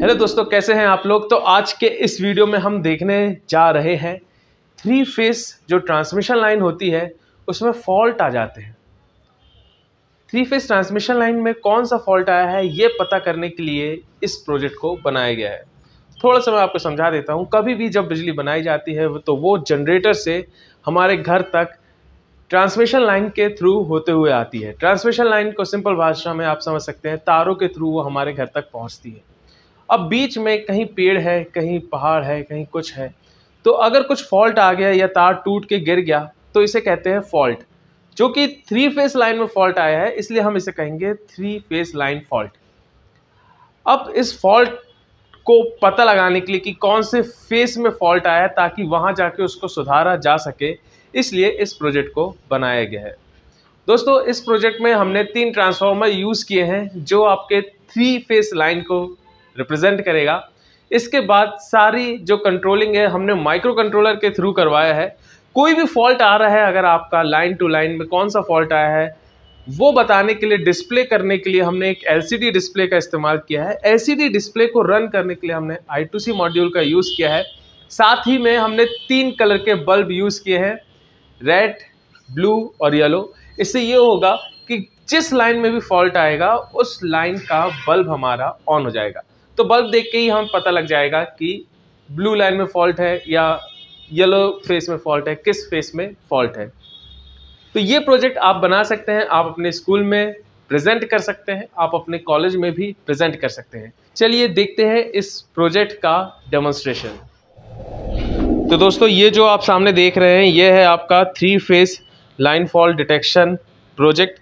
hello दोस्तों कैसे हैं आप लोग तो आज के इस वीडियो में हम देखने जा रहे हैं थ्री फेस जो ट्रांसमिशन लाइन होती है उसमें फॉल्ट आ जाते हैं थ्री फेस ट्रांसमिशन लाइन में कौन सा फॉल्ट आया है ये पता करने के लिए इस प्रोजेक्ट को बनाया गया है थोड़ा सा मैं आपको समझा देता हूँ कभी भी जब बिजली बनाई जाती है तो वो जनरेटर से हमारे घर तक ट्रांसमिशन लाइन के थ्रू होते हुए आती है ट्रांसमिशन लाइन को सिंपल भाषा में आप समझ सकते हैं तारों के थ्रू वो हमारे घर तक पहुँचती है अब बीच में कहीं पेड़ है कहीं पहाड़ है कहीं कुछ है तो अगर कुछ फॉल्ट आ गया या तार टूट के गिर गया तो इसे कहते हैं फॉल्ट जो कि थ्री फेस लाइन में फॉल्ट आया है इसलिए हम इसे कहेंगे थ्री फेस लाइन फॉल्ट अब इस फॉल्ट को पता लगाने के लिए कि कौन से फेस में फॉल्ट आया है ताकि वहाँ जाके उसको सुधारा जा सके इसलिए इस प्रोजेक्ट को बनाया गया है दोस्तों इस प्रोजेक्ट में हमने तीन ट्रांसफार्मर यूज़ किए हैं जो आपके थ्री फेस लाइन को रिप्रेजेंट करेगा इसके बाद सारी जो कंट्रोलिंग है हमने माइक्रो कंट्रोलर के थ्रू करवाया है कोई भी फॉल्ट आ रहा है अगर आपका लाइन टू लाइन में कौन सा फॉल्ट आया है वो बताने के लिए डिस्प्ले करने के लिए हमने एक एलसीडी डिस्प्ले का इस्तेमाल किया है एलसीडी डिस्प्ले को रन करने के लिए हमने आई मॉड्यूल का यूज़ किया है साथ ही में हमने तीन कलर के बल्ब यूज़ किए हैं रेड ब्लू और येलो इससे ये होगा कि जिस लाइन में भी फॉल्ट आएगा उस लाइन का बल्ब हमारा ऑन हो जाएगा तो बल्ब देख के ही हमें पता लग जाएगा कि ब्लू लाइन में फॉल्ट है या येलो फेस में फॉल्ट है किस फेस में फॉल्ट है तो ये प्रोजेक्ट आप बना सकते हैं आप अपने स्कूल में प्रेजेंट कर सकते हैं आप अपने कॉलेज में भी प्रेजेंट कर सकते हैं चलिए देखते हैं इस प्रोजेक्ट का डेमोन्स्ट्रेशन तो दोस्तों ये जो आप सामने देख रहे हैं ये है आपका three phase line fault detection project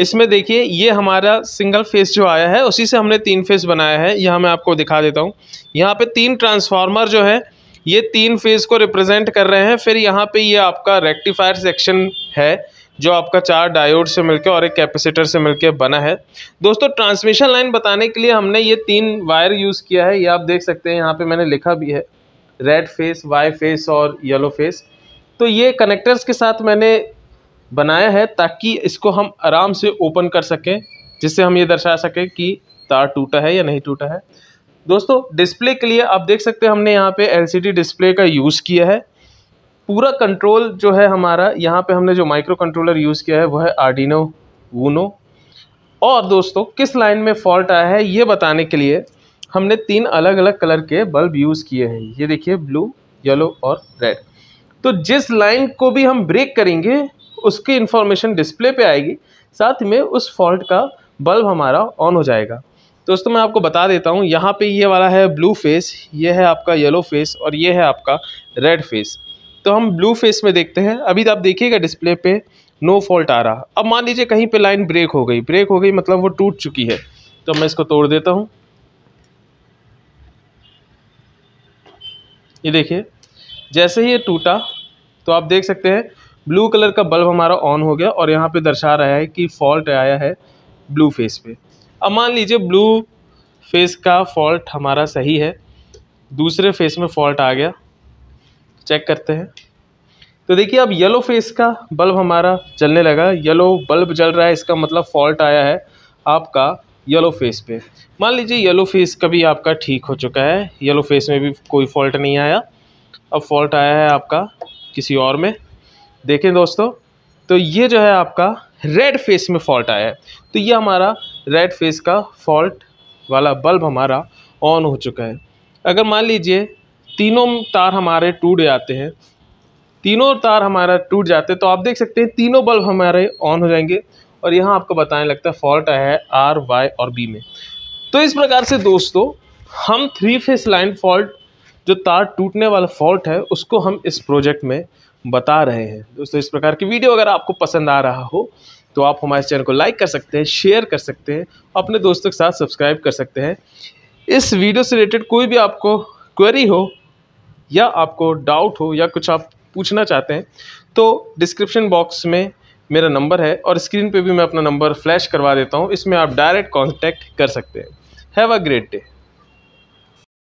इसमें देखिए ये हमारा सिंगल फेस जो आया है उसी से हमने तीन फेस बनाया है यहाँ मैं आपको दिखा देता हूँ यहाँ पे तीन ट्रांसफार्मर जो है ये तीन फेस को रिप्रेजेंट कर रहे हैं फिर यहाँ पे ये आपका रेक्टिफायर सेक्शन है जो आपका चार डायोड से मिलकर और एक कैपेसिटर से मिलकर बना है दोस्तों ट्रांसमिशन लाइन बताने के लिए हमने ये तीन वायर यूज़ किया है ये आप देख सकते हैं यहाँ पर मैंने लिखा भी है रेड फेस वाई फेस और येलो फेस तो ये कनेक्टर्स के साथ मैंने बनाया है ताकि इसको हम आराम से ओपन कर सकें जिससे हम ये दर्शा सकें कि तार टूटा है या नहीं टूटा है दोस्तों डिस्प्ले के लिए आप देख सकते हैं हमने यहाँ पे एलसीडी डिस्प्ले का यूज़ किया है पूरा कंट्रोल जो है हमारा यहाँ पे हमने जो माइक्रो कंट्रोलर यूज़ किया है वह है आर्डिनो वूनो और दोस्तों किस लाइन में फॉल्ट आया है ये बताने के लिए हमने तीन अलग अलग कलर के बल्ब यूज़ किए हैं ये देखिए ब्लू येलो और रेड तो जिस लाइन को भी हम ब्रेक करेंगे उसकी इन्फॉर्मेशन डिस्प्ले पे आएगी साथ में उस फॉल्ट का बल्ब हमारा ऑन हो जाएगा दोस्तों मैं आपको बता देता हूँ यहाँ पे ये वाला है ब्लू फेस ये है आपका येलो फेस और ये है आपका रेड फेस तो हम ब्लू फेस में देखते हैं अभी तो आप देखिएगा डिस्प्ले पे नो फॉल्ट आ रहा अब मान लीजिए कहीं पे लाइन ब्रेक हो गई ब्रेक हो गई मतलब वो टूट चुकी है तो मैं इसको तोड़ देता हूँ ये देखिए जैसे ही ये टूटा तो आप देख सकते हैं ब्लू कलर का बल्ब हमारा ऑन हो गया और यहाँ पे दर्शा रहा है कि फॉल्ट आया है ब्लू फेस पे अब मान लीजिए ब्लू फेस का फॉल्ट हमारा सही है दूसरे फेस में फॉल्ट आ गया चेक करते हैं तो देखिए अब येलो फेस का बल्ब हमारा जलने लगा येलो बल्ब जल रहा है इसका मतलब फॉल्ट आया है आपका येलो फेस पे मान लीजिए येलो फेस का भी आपका ठीक हो चुका है येलो फेस में भी कोई फॉल्ट नहीं आया अब फॉल्ट आया है आपका किसी और में देखें दोस्तों तो ये जो है आपका रेड फेस में फॉल्ट आया है तो ये हमारा रेड फेस का फॉल्ट वाला बल्ब हमारा ऑन हो चुका है अगर मान लीजिए तीनों तार हमारे टूट जाते हैं तीनों तार हमारा टूट जाते हैं तो आप देख सकते हैं तीनों बल्ब हमारे ऑन हो जाएंगे और यहाँ आपको बताने लगता है फॉल्ट आया है आर वाई और बी में तो इस प्रकार से दोस्तों हम थ्री फेस लाइन फॉल्ट जो तार टूटने वाला फॉल्ट है उसको हम इस प्रोजेक्ट में बता रहे हैं दोस्तों इस प्रकार की वीडियो अगर आपको पसंद आ रहा हो तो आप हमारे चैनल को लाइक कर सकते हैं शेयर कर सकते हैं अपने दोस्तों के साथ सब्सक्राइब कर सकते हैं इस वीडियो से रिलेटेड कोई भी आपको क्वेरी हो या आपको डाउट हो या कुछ आप पूछना चाहते हैं तो डिस्क्रिप्शन बॉक्स में मेरा नंबर है और स्क्रीन पे भी मैं अपना नंबर फ्लैश करवा देता हूँ इसमें आप डायरेक्ट कांटेक्ट कर सकते हैं हैव अ ग्रेट डे